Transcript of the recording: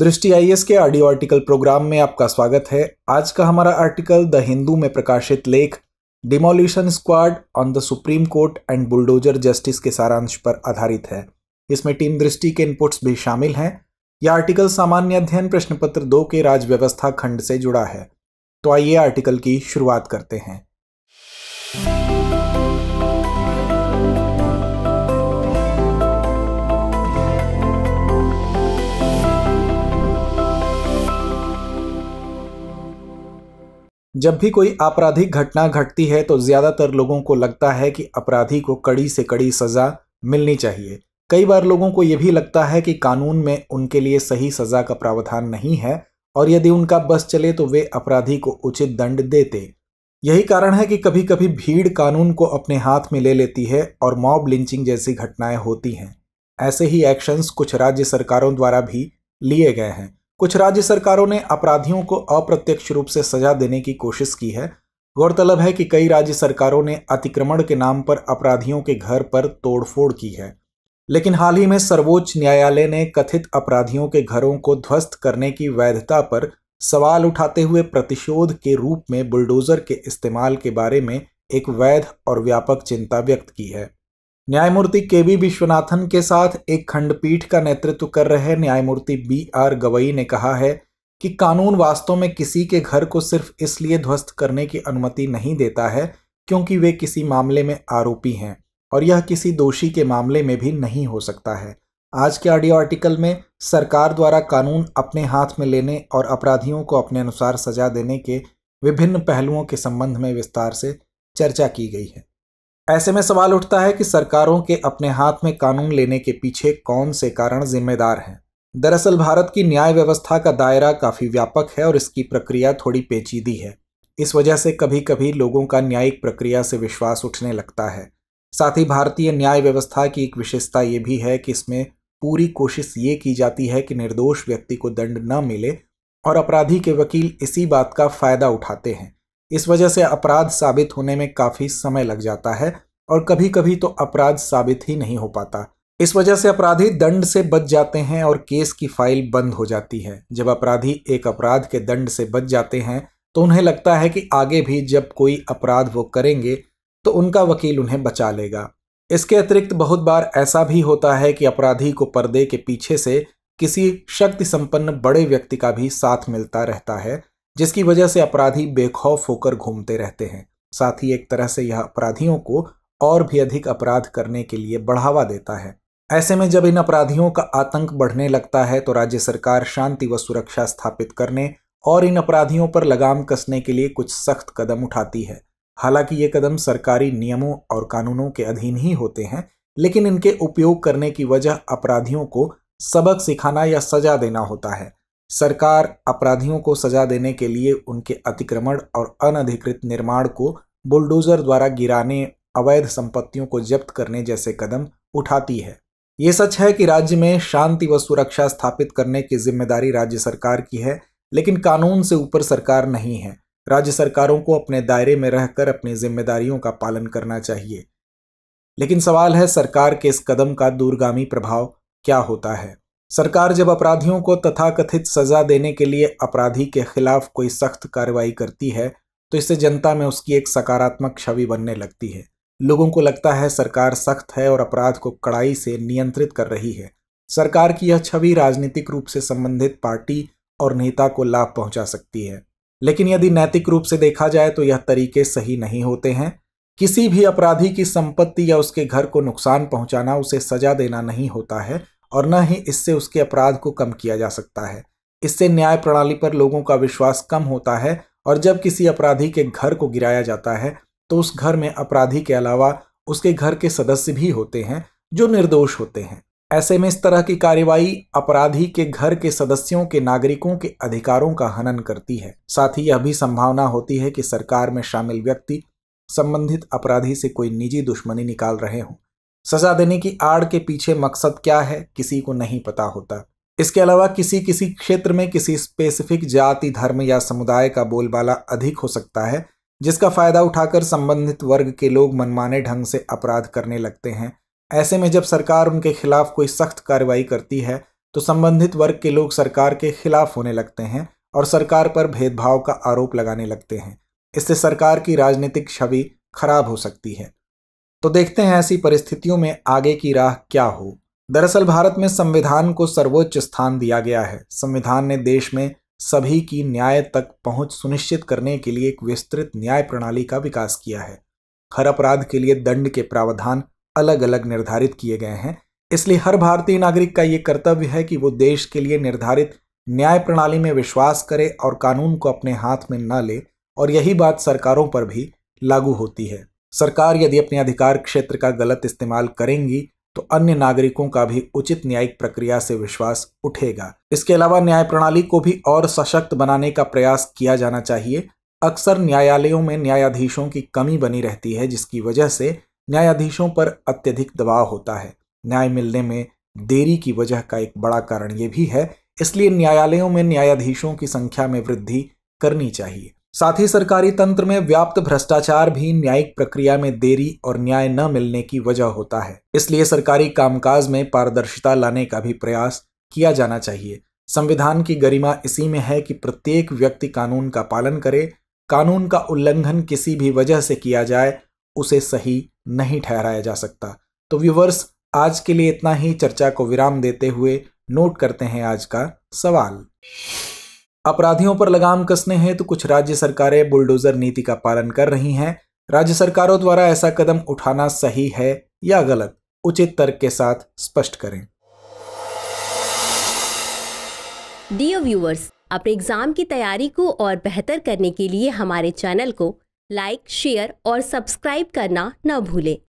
दृष्टि आई के audio article programme में आपका स्वागत है आज का हमारा आर्टिकल द हिंदू में प्रकाशित लेख demolition squad on the supreme court and bulldozer justice के सारांश पर आधारित है इसमें टीम दृष्टि के इनपुट्स भी शामिल हैं यह आर्टिकल सामान्य अध्ययन प्रश्न पत्र दो के राज व्यवस्था खंड से जुड़ा है तो आइए आर्टिकल की शुरुआत करते हैं जब भी कोई आपराधिक घटना घटती है तो ज़्यादातर लोगों को लगता है कि अपराधी को कड़ी से कड़ी सज़ा मिलनी चाहिए कई बार लोगों को यह भी लगता है कि कानून में उनके लिए सही सज़ा का प्रावधान नहीं है और यदि उनका बस चले तो वे अपराधी को उचित दंड देते यही कारण है कि कभी कभी भीड़ कानून को अपने हाथ में ले लेती है और मॉब लिंचिंग जैसी घटनाएं होती हैं ऐसे ही एक्शंस कुछ राज्य सरकारों द्वारा भी लिए गए हैं कुछ राज्य सरकारों ने अपराधियों को अप्रत्यक्ष रूप से सजा देने की कोशिश की है गौरतलब है कि कई राज्य सरकारों ने अतिक्रमण के नाम पर अपराधियों के घर पर तोड़फोड़ की है लेकिन हाल ही में सर्वोच्च न्यायालय ने कथित अपराधियों के घरों को ध्वस्त करने की वैधता पर सवाल उठाते हुए प्रतिशोध के रूप में बुलडोजर के इस्तेमाल के बारे में एक वैध और व्यापक चिंता व्यक्त की है न्यायमूर्ति के बी विश्वनाथन के साथ एक खंडपीठ का नेतृत्व कर रहे न्यायमूर्ति बी आर गवई ने कहा है कि कानून वास्तव में किसी के घर को सिर्फ इसलिए ध्वस्त करने की अनुमति नहीं देता है क्योंकि वे किसी मामले में आरोपी हैं और यह किसी दोषी के मामले में भी नहीं हो सकता है आज के ऑडियो आर्टिकल में सरकार द्वारा कानून अपने हाथ में लेने और अपराधियों को अपने अनुसार सजा देने के विभिन्न पहलुओं के संबंध में विस्तार से चर्चा की गई है ऐसे में सवाल उठता है कि सरकारों के अपने हाथ में कानून लेने के पीछे कौन से कारण जिम्मेदार हैं दरअसल भारत की न्याय व्यवस्था का दायरा काफ़ी व्यापक है और इसकी प्रक्रिया थोड़ी पेचीदी है इस वजह से कभी कभी लोगों का न्यायिक प्रक्रिया से विश्वास उठने लगता है साथ ही भारतीय न्याय व्यवस्था की एक विशेषता ये भी है कि इसमें पूरी कोशिश ये की जाती है कि निर्दोष व्यक्ति को दंड न मिले और अपराधी के वकील इसी बात का फायदा उठाते हैं इस वजह से अपराध साबित होने में काफ़ी समय लग जाता है और कभी कभी तो अपराध साबित ही नहीं हो पाता इस वजह से अपराधी दंड से बच जाते हैं और केस की फाइल बंद हो जाती है जब अपराधी एक अपराध के दंड से बच जाते हैं तो उन्हें लगता है कि आगे भी जब कोई अपराध वो करेंगे तो उनका वकील उन्हें बचा लेगा इसके अतिरिक्त बहुत बार ऐसा भी होता है कि अपराधी को पर्दे के पीछे से किसी शक्ति संपन्न बड़े व्यक्ति का भी साथ मिलता रहता है जिसकी वजह से अपराधी बेखौफ होकर घूमते रहते हैं साथ ही एक तरह से यह अपराधियों को और भी अधिक अपराध करने के लिए बढ़ावा देता है ऐसे में जब इन अपराधियों का आतंक बढ़ने लगता है तो राज्य सरकार शांति व सुरक्षा स्थापित करने और इन अपराधियों पर लगाम कसने के लिए कुछ सख्त कदम उठाती है हालांकि ये कदम सरकारी नियमों और कानूनों के अधीन ही होते हैं लेकिन इनके उपयोग करने की वजह अपराधियों को सबक सिखाना या सजा देना होता है सरकार अपराधियों को सजा देने के लिए उनके अतिक्रमण और अनधिकृत निर्माण को बुलडोजर द्वारा गिराने अवैध संपत्तियों को जब्त करने जैसे कदम उठाती है ये सच है कि राज्य में शांति व सुरक्षा स्थापित करने की जिम्मेदारी राज्य सरकार की है लेकिन कानून से ऊपर सरकार नहीं है राज्य सरकारों को अपने दायरे में रहकर अपनी जिम्मेदारियों का पालन करना चाहिए लेकिन सवाल है सरकार के इस कदम का दूरगामी प्रभाव क्या होता है सरकार जब अपराधियों को तथाकथित सजा देने के लिए अपराधी के खिलाफ कोई सख्त कार्रवाई करती है तो इससे जनता में उसकी एक सकारात्मक छवि बनने लगती है लोगों को लगता है सरकार सख्त है और अपराध को कड़ाई से नियंत्रित कर रही है सरकार की यह छवि राजनीतिक रूप से संबंधित पार्टी और नेता को लाभ पहुंचा सकती है लेकिन यदि नैतिक रूप से देखा जाए तो यह तरीके सही नहीं होते हैं किसी भी अपराधी की संपत्ति या उसके घर को नुकसान पहुंचाना उसे सजा देना नहीं होता है और न ही इससे उसके अपराध को कम किया जा सकता है इससे न्याय प्रणाली पर लोगों का विश्वास कम होता है और जब किसी अपराधी के घर को गिराया जाता है तो उस घर में अपराधी के अलावा उसके घर के सदस्य भी होते हैं जो निर्दोष होते हैं ऐसे में इस तरह की कार्यवाही अपराधी के घर के सदस्यों के नागरिकों के अधिकारों का हनन करती है साथ ही यह भी संभावना होती है कि सरकार में शामिल व्यक्ति संबंधित अपराधी से कोई निजी दुश्मनी निकाल रहे हों सजा देने की आड़ के पीछे मकसद क्या है किसी को नहीं पता होता इसके अलावा किसी किसी क्षेत्र में किसी स्पेसिफिक जाति धर्म या समुदाय का बोलबाला अधिक हो सकता है जिसका फायदा उठाकर संबंधित वर्ग के लोग मनमाने ढंग से अपराध करने लगते हैं ऐसे में जब सरकार उनके खिलाफ कोई सख्त कार्रवाई करती है तो संबंधित वर्ग के लोग सरकार के खिलाफ होने लगते हैं और सरकार पर भेदभाव का आरोप लगाने लगते हैं इससे सरकार की राजनीतिक छवि खराब हो सकती है तो देखते हैं ऐसी परिस्थितियों में आगे की राह क्या हो दरअसल भारत में संविधान को सर्वोच्च स्थान दिया गया है संविधान ने देश में सभी की न्याय तक पहुंच सुनिश्चित करने के लिए एक विस्तृत न्याय प्रणाली का विकास किया है हर अपराध के लिए दंड के प्रावधान अलग अलग निर्धारित किए गए हैं इसलिए हर भारतीय नागरिक का ये कर्तव्य है कि वो देश के लिए निर्धारित न्याय प्रणाली में विश्वास करे और कानून को अपने हाथ में न ले और यही बात सरकारों पर भी लागू होती है सरकार यदि अपने अधिकार क्षेत्र का गलत इस्तेमाल करेंगी तो अन्य नागरिकों का भी उचित न्यायिक प्रक्रिया से विश्वास उठेगा इसके अलावा न्याय प्रणाली को भी और सशक्त बनाने का प्रयास किया जाना चाहिए अक्सर न्यायालयों में न्यायाधीशों की कमी बनी रहती है जिसकी वजह से न्यायाधीशों पर अत्यधिक दबाव होता है न्याय मिलने में देरी की वजह का एक बड़ा कारण ये भी है इसलिए न्यायालयों में न्यायाधीशों की संख्या में वृद्धि करनी चाहिए साथ ही सरकारी तंत्र में व्याप्त भ्रष्टाचार भी न्यायिक प्रक्रिया में देरी और न्याय न मिलने की वजह होता है इसलिए सरकारी कामकाज में पारदर्शिता लाने का भी प्रयास किया जाना चाहिए संविधान की गरिमा इसी में है कि प्रत्येक व्यक्ति कानून का पालन करे कानून का उल्लंघन किसी भी वजह से किया जाए उसे सही नहीं ठहराया जा सकता तो व्यूवर्स आज के लिए इतना ही चर्चा को विराम देते हुए नोट करते हैं आज का सवाल अपराधियों पर लगाम कसने हैं तो कुछ राज्य सरकारें बुलडोजर नीति का पालन कर रही हैं राज्य सरकारों द्वारा ऐसा कदम उठाना सही है या गलत उचित तर्क के साथ स्पष्ट करें डियर व्यूवर्स अपने एग्जाम की तैयारी को और बेहतर करने के लिए हमारे चैनल को लाइक शेयर और सब्सक्राइब करना न भूलें